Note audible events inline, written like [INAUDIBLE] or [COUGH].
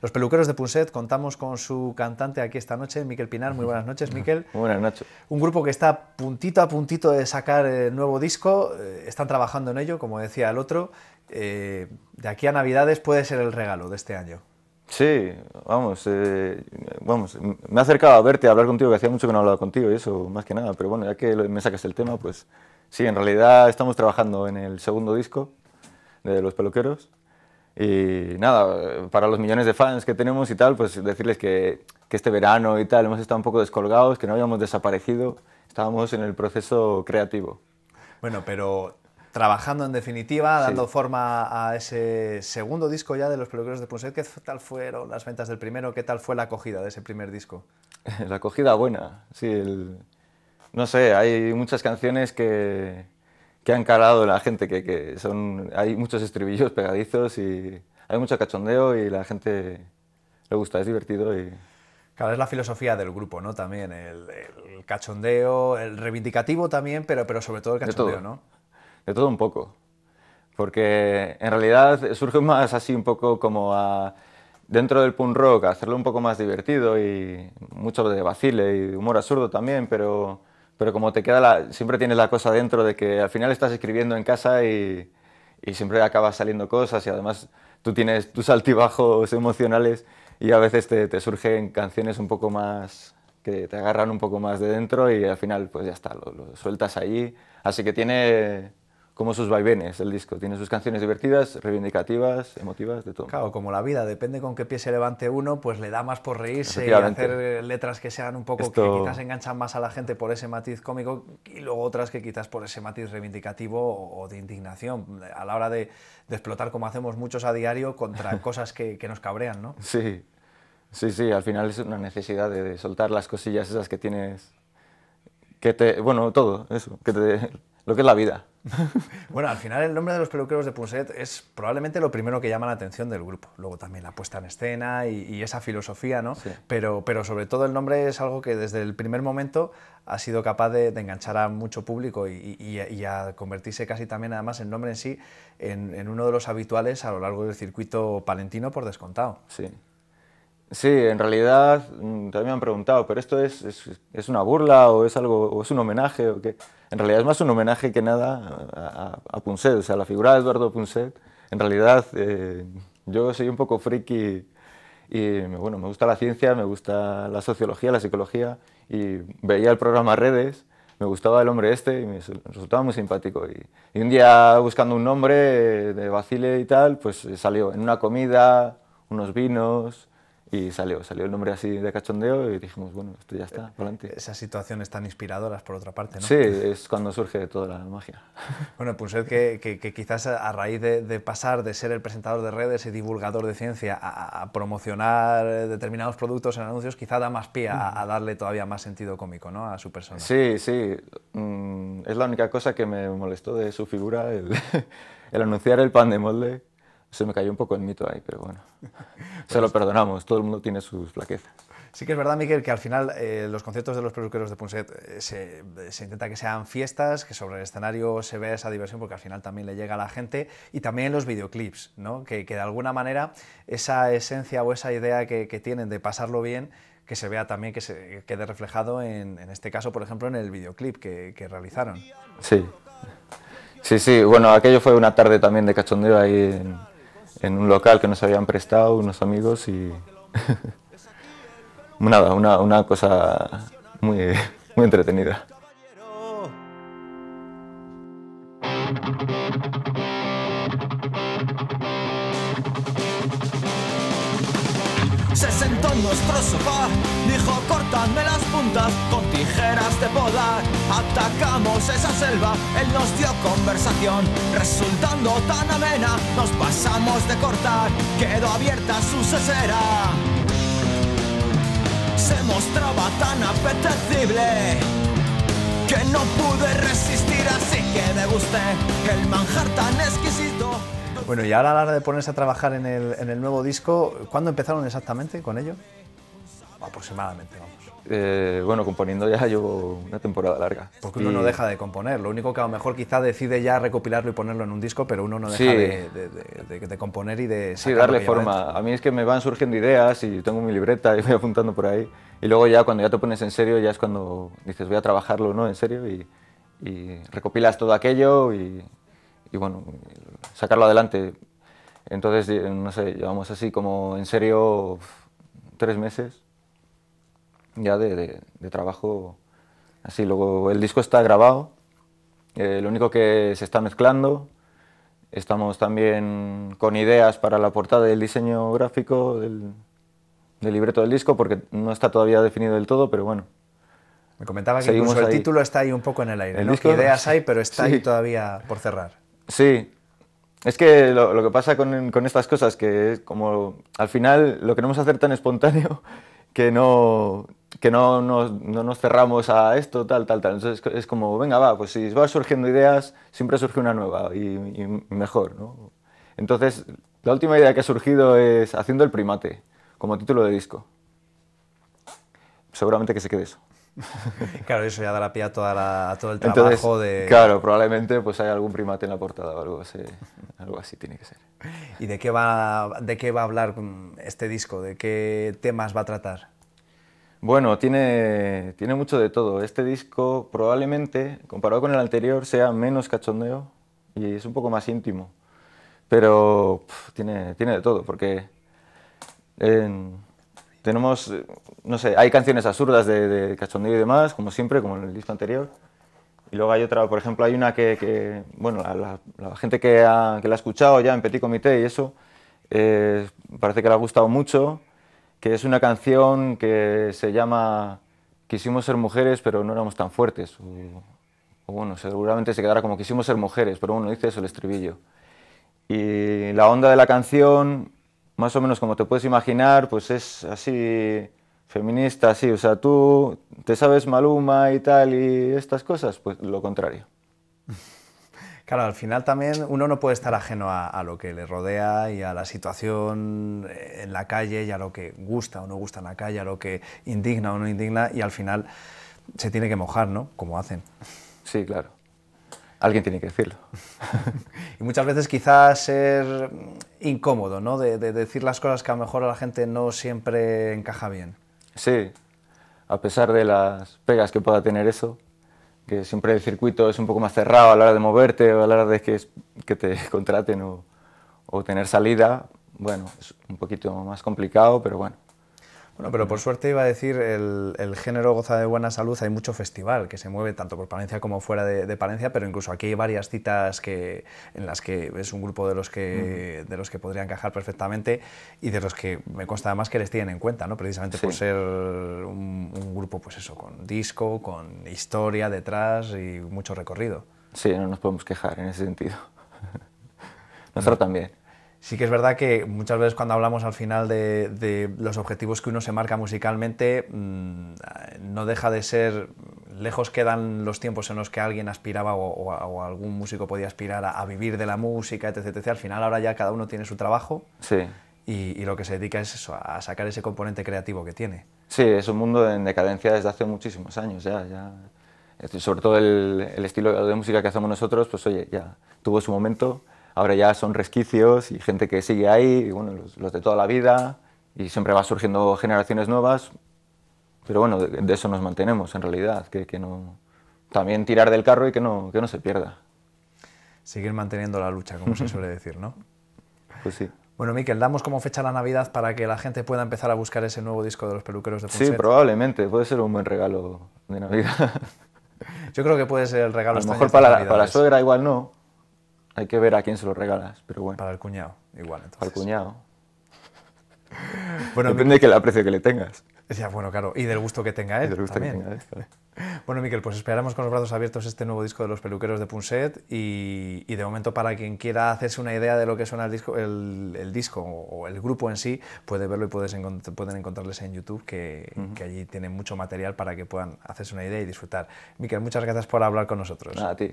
Los peluqueros de Punset contamos con su cantante aquí esta noche, Miquel Pinar. Muy buenas noches, Miquel. [LAUGHS] buenas noches. Un grupo que está puntito a puntito de sacar el eh, nuevo disco, eh, están trabajando en ello, como decía el otro. Eh, de aquí a Navidades puede ser el regalo de este año. Sí, vamos, vamos, me ha acercado a verte, a hablar contigo, que hacía mucho que no hablaba contigo y eso, más que nada, pero bueno, ya que me sacas el tema, pues sí, en realidad estamos trabajando en el segundo disco de Los Peluqueros, y nada, para los millones de fans que tenemos y tal, pues decirles que, este verano y tal hemos estado un poco descolgados, que no habíamos desaparecido, estábamos en el proceso creativo. Bueno, pero trabajando en definitiva, dando forma a ese segundo disco ya de Los Peluqueros de Punset. ¿Qué tal fueron las ventas del primero? ¿Qué tal fue la acogida de ese primer disco? [LAUGHS] la acogida buena, sí. No sé, hay muchas canciones que, que ha encarado la gente, que, son, hay muchos estribillos pegadizos y hay mucho cachondeo y la gente le gusta, es divertido y... Claro, es la filosofía del grupo, ¿no? También el, cachondeo, el reivindicativo también, pero, pero sobre todo el cachondeo, ¿no? De todo un poco, porque en realidad surge más así un poco como a, dentro del punk rock, hacerlo un poco más divertido y mucho de vacile y humor absurdo también, pero pero como te queda la, siempre tienes la cosa dentro de que al final estás escribiendo en casa y, siempre acabas saliendo cosas y además tú tienes tus altibajos emocionales y a veces te, te, surgen canciones un poco más que te agarran un poco más de dentro y al final pues ya está, lo, lo sueltas allí. Así que tiene, como sus vaivenes el disco. Tiene sus canciones divertidas, reivindicativas, emotivas, de todo. Claro, como la vida, depende con qué pie se levante uno, pues le da más por reírse y hacer eh, letras que sean un poco que quizás enganchan más a la gente por ese matiz cómico y luego otras que quizás por ese matiz reivindicativo o de indignación a la hora de, explotar como hacemos muchos a diario contra [LAUGHS] cosas que, nos cabrean, ¿no? Sí, sí, sí, al final es una necesidad de, de soltar las cosillas esas que tienes, que te, bueno, todo eso, que te lo que es la vida. [LAUGHS] Bueno, al final el nombre de los peluqueros de Punset es probablemente lo primero que llama la atención del grupo. Luego también la puesta en escena y, esa filosofía, ¿no? Pero, pero sobre todo el nombre es algo que desde el primer momento ha sido capaz de, enganchar a mucho público y, a convertirse casi también, además, el nombre en sí en, en uno de los habituales a lo largo del circuito palentino por descontado. Sí. Sí, en realidad mm, también me han preguntado, pero esto es, es, una burla o es algo es un homenaje En realidad es más un homenaje que nada a, a, a o sea, la figura de Eduardo Punset. En realidad eh, yo soy un poco friki y, bueno, me gusta la ciencia, me gusta la sociología, la psicología y veía el programa Redes, me gustaba el hombre este y me resultaba muy simpático. Y, y un día buscando un nombre de Basile y tal, pues salió en una comida, unos vinos y salió, salió el nombre así de cachondeo y dijimos, bueno, esto ya está, adelante. Eh, esas situaciones tan inspiradoras, por otra parte, ¿no? Sí, es cuando surge toda la magia. [LAUGHS] Bueno, pues es que, quizás a raíz de, pasar de ser el presentador de redes y divulgador de ciencia a, promocionar eh, determinados productos en anuncios, quizá da más pie a, darle todavía más sentido cómico, ¿no? A su persona. Sí, sí. Mm, es la única cosa que me molestó de su figura, el [LAUGHS] anunciar el pan de molde se me cayó un poco el mito ahí, pero bueno. Se lo perdonamos, todo el mundo tiene sus flaquezas. Sí que es verdad, Miguel, que al final eh, los conciertos de los peluqueros de Punset eh, eh, se, intenta que sean fiestas, que sobre el escenario se vea esa diversión, porque al final también le llega a la gente, y también los videoclips, ¿no? que, de alguna manera esa esencia o esa idea que, tienen de pasarlo bien, que se vea también, que se quede reflejado en, este caso, por ejemplo, en el videoclip que, que, realizaron. Sí, sí, sí, bueno, aquello fue una tarde también de cachondeo ahí en en un local que nos habían prestado unos amigos y [LAUGHS] nada, una, una cosa muy, muy entretenida. Se sentó en nuestro sofá, dijo cortadme las puntas con tijeras de podar. Atacamos esa selva, él nos dio conversación, resultando tan amena, nos pasamos de cortar, quedó abierta su cesera. Se mostraba tan apetecible que no pude resistir, así que degusté el manjar tan exquisito bueno, y ahora a la hora de ponerse a trabajar en el, en el nuevo disco, ¿cuándo empezaron exactamente con ello? Aproximadamente, vamos. Eh, bueno, componiendo ya llevo una temporada larga. Porque uno no deja de componer, lo único que a lo mejor quizá decide ya recopilarlo y ponerlo en un disco, pero uno no deja de, de, componer y de... Sí, darle forma. A mí es que me van surgiendo ideas y tengo mi libreta y voy [LAUGHS] apuntando por ahí. Y luego ya cuando ya te pones en serio, ya es cuando dices voy a trabajarlo, ¿no? En serio y, y recopilas todo aquello y, y bueno, sacarlo adelante. Entonces, eh, no sé, llevamos así como en serio tres meses ya de, de, trabajo así. Luego el disco está grabado, eh, lo único que se está mezclando. Estamos también con ideas para la portada del diseño gráfico del, libreto del disco, porque no está todavía definido del todo, pero bueno, me comentaba que el título está ahí un poco en el aire, ¿no? Disco, ideas hay, pero está ahí todavía por cerrar. Sí, es que lo, que pasa con, estas cosas, que es como al final lo queremos hacer tan espontáneo [LAUGHS] que no, nos cerramos a esto, tal, tal, tal. Entonces es como, venga, va, pues si van surgiendo ideas, siempre surge una nueva y, y mejor, ¿no? Entonces, la última idea que ha surgido es Haciendo el primate, como título de disco. Seguramente que se quede eso. [LAUGHS] Claro, eso ya dará pie a, todo el trabajo de... Claro, probablemente pues hay algún primate en la portada o algo así, algo así tiene que ser. ¿Y de qué, va, de qué va a hablar este disco? ¿De qué temas va a tratar? Bueno, tiene, tiene mucho de todo. Este disco probablemente, comparado con el anterior, sea menos cachondeo y es un poco más íntimo. Pero tiene, tiene de todo, porque tenemos, eh, no sé, hay canciones absurdas de, de, cachondeo y demás, como siempre, como en el disco anterior. Y luego hay otra, por ejemplo, hay una que, bueno, la, gente que, que, la ha escuchado ya en Petit Comité y eso, eh, parece que le ha gustado mucho, que es una canción que se llama Quisimos ser mujeres, pero no éramos tan fuertes. O, bueno, seguramente se quedará como Quisimos ser mujeres, pero uno dice eso el estribillo. Y la onda de la canción más o menos como te puedes imaginar, pues es así feminista, así, o sea, tú te sabes Maluma y tal y estas cosas, pues lo contrario. [LAUGHS] Claro, al final también uno no puede estar ajeno a, lo que le rodea y a la situación eh, en la calle y a lo que gusta o no gusta en la calle, a lo que indigna o no indigna y al final se tiene que mojar, ¿no? Como hacen. Sí, claro alguien tiene que decirlo. [LAUGHS] y muchas veces quizás ser incómodo, ¿no? De, decir las cosas que a lo mejor a la gente no siempre encaja bien. Sí, a pesar de las pegas que pueda tener eso, que siempre el circuito es un poco más cerrado a la hora de moverte o a la hora de que, que te [LAUGHS] contraten o tener salida, bueno, es un poquito más complicado, pero bueno, bueno, pero por suerte iba a decir, el, el, género goza de buena salud, hay mucho festival que se mueve tanto por Palencia como fuera de, Palencia, pero incluso aquí hay varias citas que, en las que es un grupo de los que, de los que podría encajar perfectamente y de los que me consta además que les tienen en cuenta, ¿no? precisamente por ser un, grupo pues eso, con disco, con historia detrás y mucho recorrido. Sí, no nos podemos quejar en ese sentido. [LAUGHS] Nosotros también. Sí que es verdad que muchas veces cuando hablamos al final de, los objetivos que uno se marca musicalmente, mm, no deja de ser, lejos quedan los tiempos en los que alguien aspiraba o, algún músico podía aspirar a, vivir de la música, etc, etc. Al final ahora ya cada uno tiene su trabajo y, lo que se dedica es eso, a sacar ese componente creativo que tiene. Sí, es un mundo en decadencia desde hace muchísimos años ya. sobre todo el, el estilo de música que hacemos nosotros, pues oye, ya tuvo su momento ahora ya son resquicios y gente que sigue ahí, bueno, los, de toda la vida, y siempre va surgiendo generaciones nuevas, pero bueno, de, eso nos mantenemos en realidad, que, no, también tirar del carro y que no, que no se pierda. Seguir manteniendo la lucha, como se [LAUGHS] suele decir, ¿no? Pues sí. Bueno, Miquel, damos como fecha la Navidad para que la gente pueda empezar a buscar ese nuevo disco de los peluqueros de Sí, probablemente, puede ser un buen regalo de Navidad. Yo creo que puede ser el regalo. A lo mejor para, para la, suegra igual no, hay que ver a quién se lo regalas, pero bueno. Para el cuñado, igual. Entonces. Para el cuñado. [LAUGHS] bueno, Depende del aprecio que le tengas. Ya, bueno, claro. Y del gusto que tenga él. Y del gusto que tenga Bueno, Miquel, pues esperamos con los brazos abiertos este nuevo disco de los peluqueros de Punset y, de momento para quien quiera hacerse una idea de lo que suena el disco, el, disco o, el grupo en sí, puede verlo y puedes pueden encontrarles en YouTube, que, allí tienen mucho material para que puedan hacerse una idea y disfrutar. Miquel, muchas gracias por hablar con nosotros. a ti.